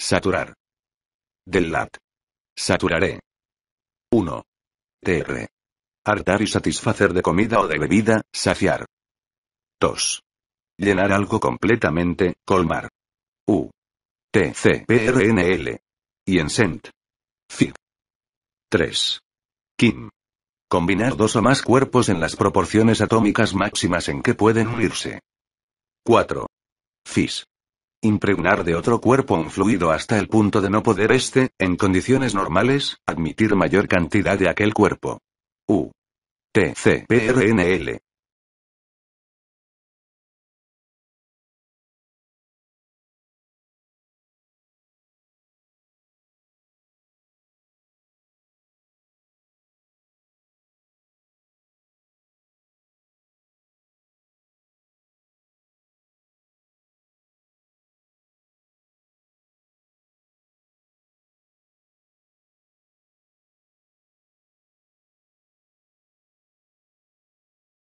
Saturar. Del lat. Saturaré. 1. TR. Hartar y satisfacer de comida o de bebida, saciar. 2. Llenar algo completamente, colmar. U. T. C. P. R. N. L. Y SENT. Fig. 3. Kim. Combinar dos o más cuerpos en las proporciones atómicas máximas en que pueden unirse. 4. Fis. Impregnar de otro cuerpo un fluido hasta el punto de no poder éste, en condiciones normales, admitir mayor cantidad de aquel cuerpo. U. T.